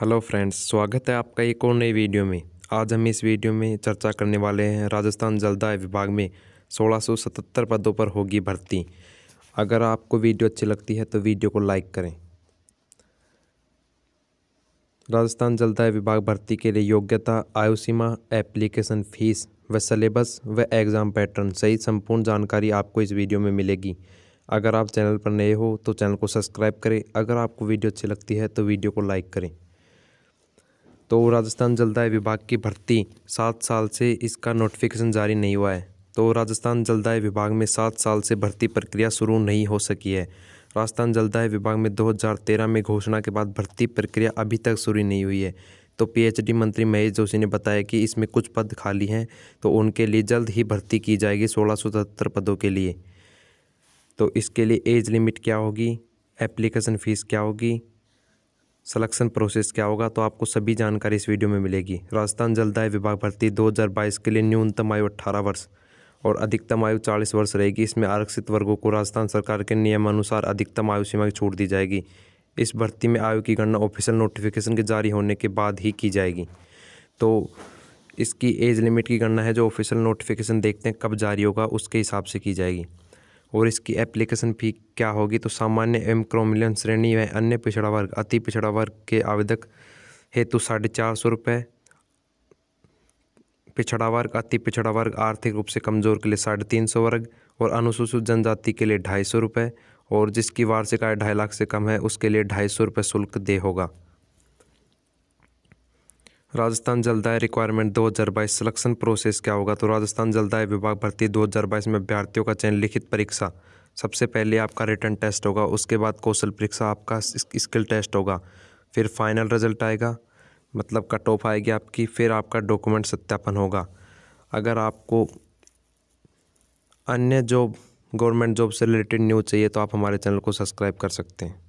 hello friends स्वागत है आपका एक और नई वीडियो में आज हम इस वीडियो में चर्चा करने वाले हैं राजस्थान जलदाय विभाग में 1677 पदों पर होगी भर्ती अगर आपको वीडियो अच्छी लगती है तो वीडियो को लाइक करें राजस्थान जलदाय विभाग भर्ती के लिए योग्यता आयु सीमा एप्लीकेशन फ़ीस व सिलेबस व एग्ज़ाम पैटर्न सही संपूर्ण जानकारी आपको इस वीडियो में मिलेगी अगर आप चैनल पर नए हो तो चैनल को सब्सक्राइब करें अगर आपको वीडियो अच्छी लगती है तो वीडियो को लाइक करें तो राजस्थान जलदाय विभाग की भर्ती सात साल से इसका नोटिफिकेशन जारी नहीं हुआ है तो राजस्थान जलदाय विभाग में सात साल से भर्ती प्रक्रिया शुरू नहीं हो सकी है राजस्थान जलदाय विभाग में 2013 में घोषणा के बाद भर्ती प्रक्रिया अभी तक शुरू नहीं हुई है तो पीएचडी मंत्री महेश जोशी ने बताया कि इसमें कुछ पद खाली हैं तो उनके लिए जल्द ही भर्ती की जाएगी सोलह पदों के लिए तो इसके लिए एज लिमिट क्या होगी एप्लीकेशन फ़ीस क्या होगी सलेक्शन प्रोसेस क्या होगा तो आपको सभी जानकारी इस वीडियो में मिलेगी राजस्थान जलदाय विभाग भर्ती 2022 के लिए न्यूनतम आयु 18 वर्ष और अधिकतम आयु 40 वर्ष रहेगी इसमें आरक्षित वर्गों को राजस्थान सरकार के नियमानुसार अधिकतम आयु सीमा की छूट दी जाएगी इस भर्ती में आयु की गणना ऑफिशियल नोटिफिकेशन के जारी होने के बाद ही की जाएगी तो इसकी एज लिमिट की गणना है जो ऑफिशियल नोटिफिकेशन देखते हैं कब जारी होगा उसके हिसाब से की जाएगी और इसकी एप्लीकेशन फ़ी क्या होगी तो सामान्य एवं क्रोमिलियन श्रेणी में अन्य पिछड़ा वर्ग अति पिछड़ा वर्ग के आवेदक हेतु साढ़े चार सौ रुपये पिछड़ा वर्ग अति पिछड़ा वर्ग आर्थिक रूप से कमज़ोर के लिए साढ़े तीन सौ वर्ग और अनुसूचित जनजाति के लिए ढाई सौ रुपये और जिसकी वार्षिक आय ढाई लाख से कम है उसके लिए ढाई सौ रुपये शुल्क दे होगा राजस्थान जलदाय रिक्वायरमेंट दो हज़ार बाईस सिलेक्शन प्रोसेस क्या होगा तो राजस्थान जलदाय विभाग भर्ती दो हज़ार बाईस में अभ्यर्थियों का चयन लिखित परीक्षा सबसे पहले आपका रिटर्न टेस्ट होगा उसके बाद कौशल परीक्षा आपका स्किल टेस्ट होगा फिर फाइनल रिजल्ट आएगा मतलब कट ऑफ आएगी आपकी फिर आपका डॉक्यूमेंट सत्यापन होगा अगर आपको अन्य जॉब गवर्नमेंट जॉब से रिलेटेड न्यूज़ चाहिए तो आप हमारे चैनल को सब्सक्राइब कर सकते हैं